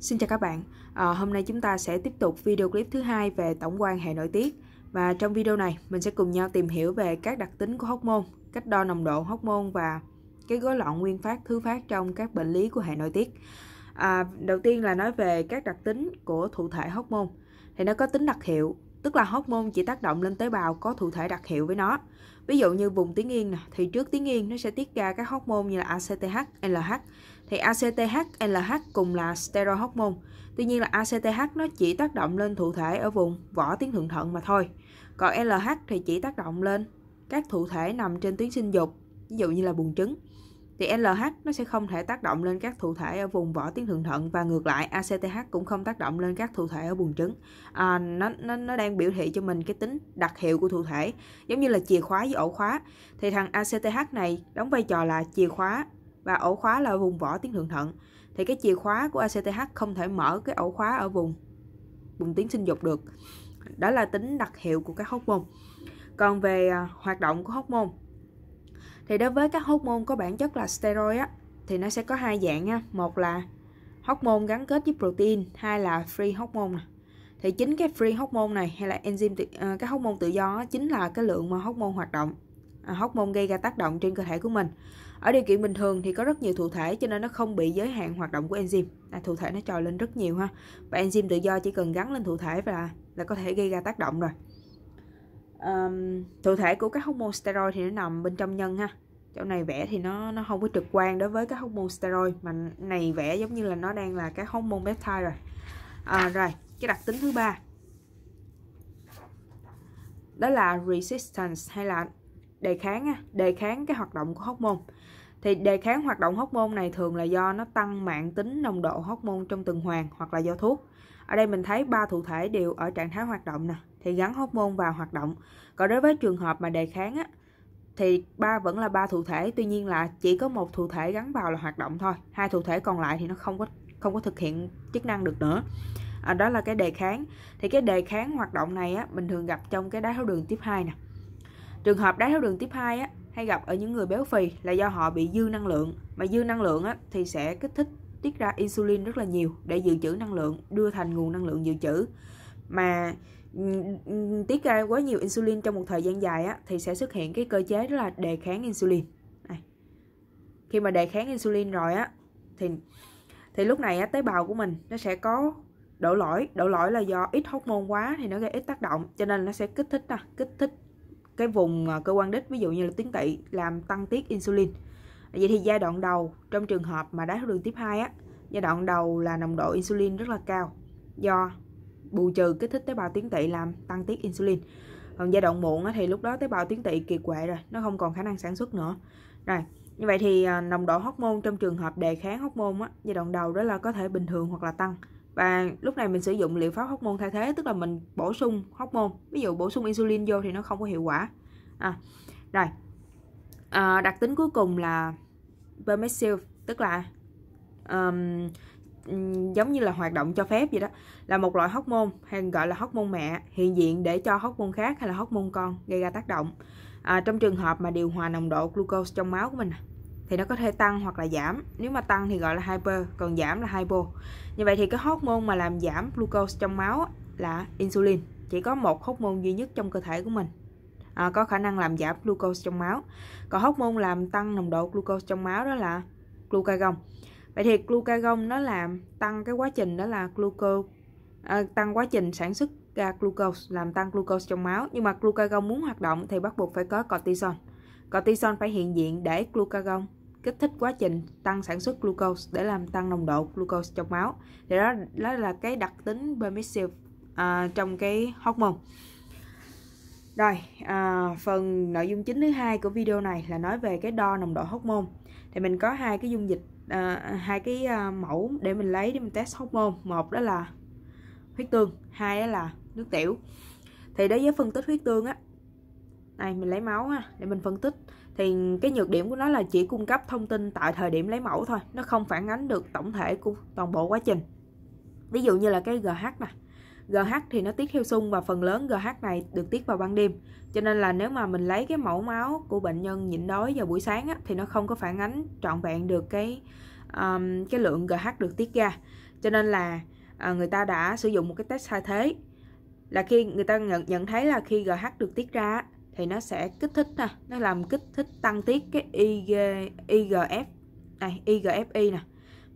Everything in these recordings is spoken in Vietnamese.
Xin chào các bạn, à, hôm nay chúng ta sẽ tiếp tục video clip thứ hai về tổng quan hệ nội tiết và trong video này mình sẽ cùng nhau tìm hiểu về các đặc tính của hormone cách đo nồng độ hormone và cái gói loạn nguyên phát thứ phát trong các bệnh lý của hệ nội tiết. À, đầu tiên là nói về các đặc tính của thụ thể hormone thì nó có tính đặc hiệu tức là hormone chỉ tác động lên tế bào có thụ thể đặc hiệu với nó. Ví dụ như vùng tuyến yên nè thì trước tuyến yên nó sẽ tiết ra các hormone như là ACTH, LH thì ACTH-LH cùng là steroid hormone. Tuy nhiên là ACTH nó chỉ tác động lên thụ thể ở vùng vỏ tuyến thượng thận mà thôi. Còn LH thì chỉ tác động lên các thụ thể nằm trên tuyến sinh dục, ví dụ như là buồng trứng. Thì LH nó sẽ không thể tác động lên các thụ thể ở vùng vỏ tuyến thượng thận và ngược lại ACTH cũng không tác động lên các thụ thể ở buồng trứng. À, nó, nó nó đang biểu thị cho mình cái tính đặc hiệu của thụ thể, giống như là chìa khóa với ổ khóa. Thì thằng ACTH này đóng vai trò là chìa khóa và ổ khóa là vùng vỏ tuyến thượng thận thì cái chìa khóa của ACTH không thể mở cái ổ khóa ở vùng vùng tuyến sinh dục được đó là tính đặc hiệu của các hóc môn còn về à, hoạt động của hóc môn thì đối với các hóc môn có bản chất là steroid á, thì nó sẽ có hai dạng nha một là hóc môn gắn kết với protein hai là free hóc môn thì chính cái free hóc môn này hay là enzyme các hóc môn tự do chính là cái lượng mà hóc môn hoạt động À, hóc môn gây ra tác động trên cơ thể của mình. Ở điều kiện bình thường thì có rất nhiều thụ thể cho nên nó không bị giới hạn hoạt động của enzyme. À, thụ thể nó trồi lên rất nhiều ha. Và enzyme tự do chỉ cần gắn lên thụ thể và là có thể gây ra tác động rồi. Um, thụ thể của các hormone steroid thì nó nằm bên trong nhân ha. Chỗ này vẽ thì nó nó không có trực quan đối với các hormone steroid mà này vẽ giống như là nó đang là các hormone peptide rồi. À, rồi, cái đặc tính thứ ba đó là resistance hay là đề kháng á, đề kháng cái hoạt động của hóc môn thì đề kháng hoạt động hóc môn này thường là do nó tăng mạng tính nồng độ hóc môn trong tuần hoàn hoặc là do thuốc ở đây mình thấy ba thụ thể đều ở trạng thái hoạt động nè thì gắn hóc môn vào hoạt động còn đối với trường hợp mà đề kháng á, thì ba vẫn là ba thụ thể tuy nhiên là chỉ có một thụ thể gắn vào là hoạt động thôi hai thụ thể còn lại thì nó không có không có thực hiện chức năng được nữa à, đó là cái đề kháng thì cái đề kháng hoạt động này á, mình thường gặp trong cái đái tháo đường tiếp 2 nè Trường hợp đái tháo đường tiếp 2 á, hay gặp ở những người béo phì là do họ bị dư năng lượng, mà dư năng lượng á, thì sẽ kích thích tiết ra insulin rất là nhiều để dự trữ năng lượng, đưa thành nguồn năng lượng dự trữ. Mà tiết ra quá nhiều insulin trong một thời gian dài á, thì sẽ xuất hiện cái cơ chế đó là đề kháng insulin. Này. Khi mà đề kháng insulin rồi á, thì thì lúc này á, tế bào của mình nó sẽ có đổ lỗi đổ lỗi là do ít hormone quá thì nó gây ít tác động cho nên nó sẽ kích thích à, kích thích cái vùng à, cơ quan đích ví dụ như là tuyến tụy làm tăng tiết insulin vậy thì giai đoạn đầu trong trường hợp mà đái tháo đường tiếp 2 á giai đoạn đầu là nồng độ insulin rất là cao do bù trừ kích thích tế bào tuyến tụy làm tăng tiết insulin còn giai đoạn muộn á, thì lúc đó tế bào tuyến tụy kiệt quệ rồi nó không còn khả năng sản xuất nữa rồi như vậy thì à, nồng độ hormone trong trường hợp đề kháng hormone á, giai đoạn đầu đó là có thể bình thường hoặc là tăng và lúc này mình sử dụng liệu pháp hóc môn thay thế tức là mình bổ sung hóc môn ví dụ bổ sung insulin vô thì nó không có hiệu quả à, rồi à, đặc tính cuối cùng là permissive tức là um, giống như là hoạt động cho phép vậy đó là một loại hóc môn hay gọi là hóc môn mẹ hiện diện để cho hóc môn khác hay là hóc môn con gây ra tác động à, trong trường hợp mà điều hòa nồng độ glucose trong máu của mình thì nó có thể tăng hoặc là giảm nếu mà tăng thì gọi là hyper còn giảm là hypo như vậy thì cái hormone mà làm giảm glucose trong máu là insulin chỉ có một hormone duy nhất trong cơ thể của mình à, có khả năng làm giảm glucose trong máu còn hormone làm tăng nồng độ glucose trong máu đó là glucagon vậy thì glucagon nó làm tăng cái quá trình đó là glucose à, tăng quá trình sản xuất ra glucose làm tăng glucose trong máu nhưng mà glucagon muốn hoạt động thì bắt buộc phải có cortisol cortisol phải hiện diện để glucagon kích thích quá trình tăng sản xuất glucose để làm tăng nồng độ glucose trong máu thì đó đó là cái đặc tính permissive à, trong cái hormone rồi à, phần nội dung chính thứ hai của video này là nói về cái đo nồng độ hormone thì mình có hai cái dung dịch à, hai cái à, mẫu để mình lấy để mình test hormone một đó là huyết tương hai đó là nước tiểu thì đối với phân tích huyết tương á này mình lấy máu ha để mình phân tích thì cái nhược điểm của nó là chỉ cung cấp thông tin tại thời điểm lấy mẫu thôi nó không phản ánh được tổng thể của toàn bộ quá trình ví dụ như là cái GH này GH thì nó tiết theo sung và phần lớn GH này được tiết vào ban đêm cho nên là nếu mà mình lấy cái mẫu máu của bệnh nhân nhịn đói vào buổi sáng á, thì nó không có phản ánh trọn vẹn được cái um, cái lượng GH được tiết ra cho nên là à, người ta đã sử dụng một cái test thay thế là khi người ta nhận, nhận thấy là khi GH được tiết ra thì nó sẽ kích thích ha, nó làm kích thích tăng tiết cái IG, IGF này IGFI nè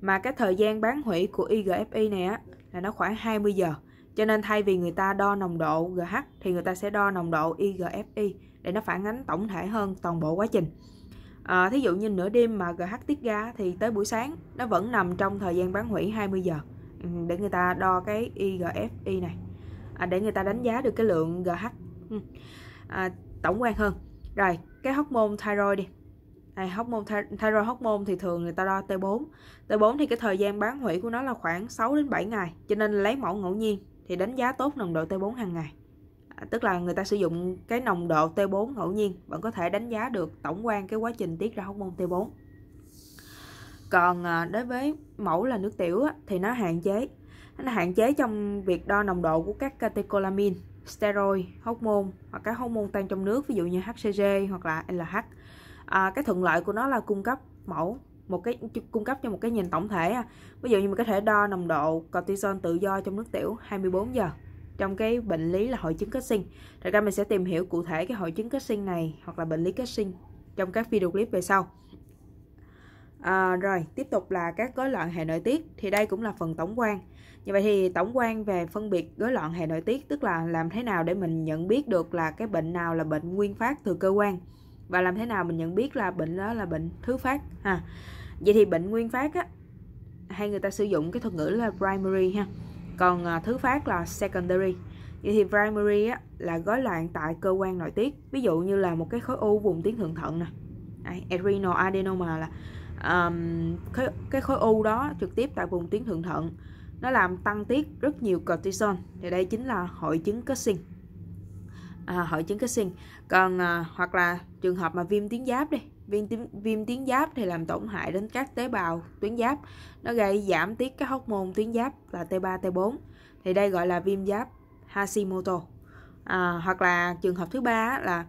mà cái thời gian bán hủy của IGFI này á là nó khoảng 20 giờ cho nên thay vì người ta đo nồng độ GH thì người ta sẽ đo nồng độ IGFI để nó phản ánh tổng thể hơn toàn bộ quá trình à, thí dụ như nửa đêm mà GH tiết ra thì tới buổi sáng nó vẫn nằm trong thời gian bán hủy 20 giờ ừ, để người ta đo cái IGFI này à, để người ta đánh giá được cái lượng GH ừ à, tổng quan hơn rồi cái hormone thyroid đi này hormone thyroid hormone thì thường người ta đo T4 T4 thì cái thời gian bán hủy của nó là khoảng 6 đến 7 ngày cho nên lấy mẫu ngẫu nhiên thì đánh giá tốt nồng độ T4 hàng ngày à, tức là người ta sử dụng cái nồng độ T4 ngẫu nhiên vẫn có thể đánh giá được tổng quan cái quá trình tiết ra hormone T4 còn à, đối với mẫu là nước tiểu á, thì nó hạn chế nó hạn chế trong việc đo nồng độ của các catecholamine steroid, hormone hoặc các hormone tan trong nước ví dụ như HCG hoặc là LH. À, cái thuận lợi của nó là cung cấp mẫu một cái cung cấp cho một cái nhìn tổng thể à. ví dụ như mình có thể đo nồng độ cortisol tự do trong nước tiểu 24 giờ trong cái bệnh lý là hội chứng kết sinh thật ra mình sẽ tìm hiểu cụ thể cái hội chứng kết sinh này hoặc là bệnh lý kết sinh trong các video clip về sau À, rồi, tiếp tục là các gói loạn hệ nội tiết thì đây cũng là phần tổng quan. Như vậy thì tổng quan về phân biệt gói loạn hệ nội tiết tức là làm thế nào để mình nhận biết được là cái bệnh nào là bệnh nguyên phát từ cơ quan và làm thế nào mình nhận biết là bệnh đó là bệnh thứ phát ha. À, vậy thì bệnh nguyên phát á hay người ta sử dụng cái thuật ngữ là primary ha. Còn à, thứ phát là secondary. Vậy thì primary á là gói loạn tại cơ quan nội tiết, ví dụ như là một cái khối u vùng tuyến thượng thận nè. Adrenal adenoma là um, cái, cái khối u đó trực tiếp tại vùng tuyến thượng thận nó làm tăng tiết rất nhiều cortisol thì đây chính là hội chứng Cushing à, hội chứng Cushing còn à, hoặc là trường hợp mà viêm tuyến giáp đi viêm tuyến, viêm tuyến giáp thì làm tổn hại đến các tế bào tuyến giáp nó gây giảm tiết các hóc môn tuyến giáp là T3 T4 thì đây gọi là viêm giáp Hashimoto à, hoặc là trường hợp thứ ba là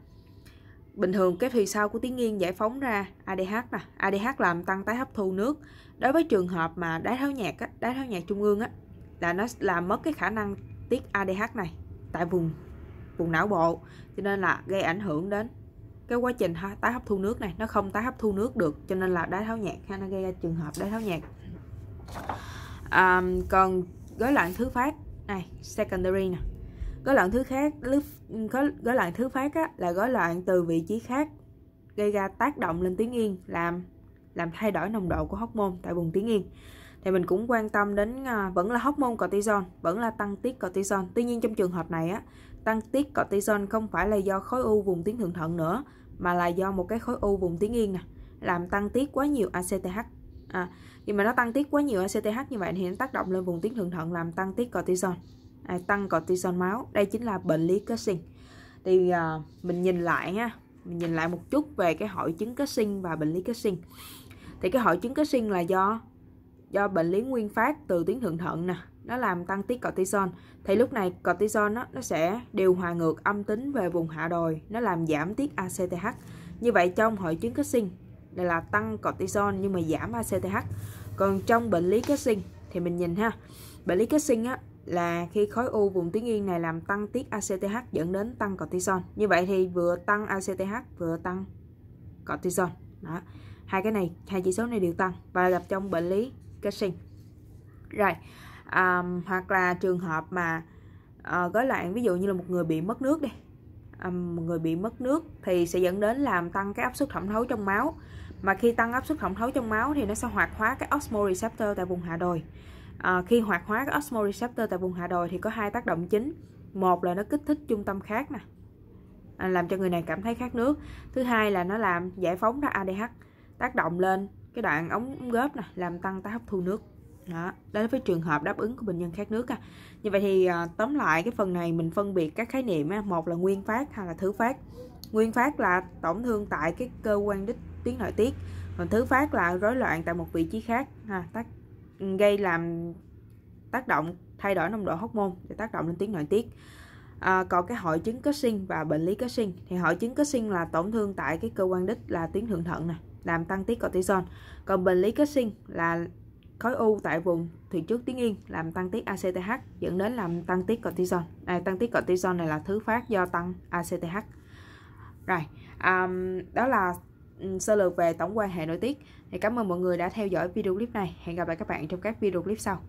bình thường cái thùy sau của tiếng nghiêng giải phóng ra ADH nè ADH làm tăng tái hấp thu nước đối với trường hợp mà đái tháo nhạc á, đái tháo nhạc trung ương á là nó làm mất cái khả năng tiết ADH này tại vùng vùng não bộ cho nên là gây ảnh hưởng đến cái quá trình tái hấp thu nước này nó không tái hấp thu nước được cho nên là đái tháo nhạc ha nó gây ra trường hợp đái tháo nhạc à, còn rối loạn thứ phát này secondary nè gói loạn thứ khác có gói loạn thứ phát á, là gói loạn từ vị trí khác gây ra tác động lên tiếng yên làm làm thay đổi nồng độ của hormone tại vùng tiếng yên thì mình cũng quan tâm đến uh, vẫn là hormone cortisol vẫn là tăng tiết cortisol tuy nhiên trong trường hợp này á tăng tiết cortisol không phải là do khối u vùng tuyến thượng thận nữa mà là do một cái khối u vùng tuyến yên nè làm tăng tiết quá nhiều ACTH à, nhưng mà nó tăng tiết quá nhiều ACTH như vậy thì nó tác động lên vùng tuyến thượng thận làm tăng tiết cortisol à, tăng cortisol máu đây chính là bệnh lý kết sinh thì à, mình nhìn lại nha mình nhìn lại một chút về cái hội chứng kết sinh và bệnh lý kết sinh thì cái hội chứng kết sinh là do do bệnh lý nguyên phát từ tuyến thượng thận nè nó làm tăng tiết cortisol thì lúc này cortisol nó, nó sẽ điều hòa ngược âm tính về vùng hạ đồi nó làm giảm tiết ACTH như vậy trong hội chứng kết sinh đây là tăng cortisol nhưng mà giảm ACTH còn trong bệnh lý kết sinh thì mình nhìn ha bệnh lý kết sinh á là khi khối u vùng tuyến yên này làm tăng tiết ACTH dẫn đến tăng cortisol. Như vậy thì vừa tăng ACTH vừa tăng cortisol. Đó. Hai cái này, hai chỉ số này đều tăng và gặp trong bệnh lý Cushing. Rồi, um, hoặc là trường hợp mà uh, gói loạn ví dụ như là một người bị mất nước đi. Um, một người bị mất nước thì sẽ dẫn đến làm tăng cái áp suất thẩm thấu trong máu. Mà khi tăng áp suất thẩm thấu trong máu thì nó sẽ hoạt hóa cái osmoreceptor tại vùng hạ đồi à, khi hoạt hóa cái osmoreceptor tại vùng hạ đồi thì có hai tác động chính một là nó kích thích trung tâm khác nè à, làm cho người này cảm thấy khát nước thứ hai là nó làm giải phóng ra ADH tác động lên cái đoạn ống góp nè làm tăng tái hấp thu nước đó đối với trường hợp đáp ứng của bệnh nhân khát nước à. như vậy thì à, tóm lại cái phần này mình phân biệt các khái niệm á, một là nguyên phát hay là thứ phát nguyên phát là tổn thương tại cái cơ quan đích tuyến nội tiết còn thứ phát là rối loạn tại một vị trí khác ha, tác gây làm tác động thay đổi nồng độ hormone để tác động lên tuyến nội tiết à, còn cái hội chứng sinh và bệnh lý sinh thì hội chứng sinh là tổn thương tại cái cơ quan đích là tuyến thượng thận này làm tăng tiết cortisol còn bệnh lý sinh là khối u tại vùng thùy trước tuyến yên làm tăng tiết ACTH dẫn đến làm tăng tiết cortisol à, tăng tiết cortisol này là thứ phát do tăng ACTH rồi um, đó là Ừ, sơ lược về tổng quan hệ nội tiết thì cảm ơn mọi người đã theo dõi video clip này hẹn gặp lại các bạn trong các video clip sau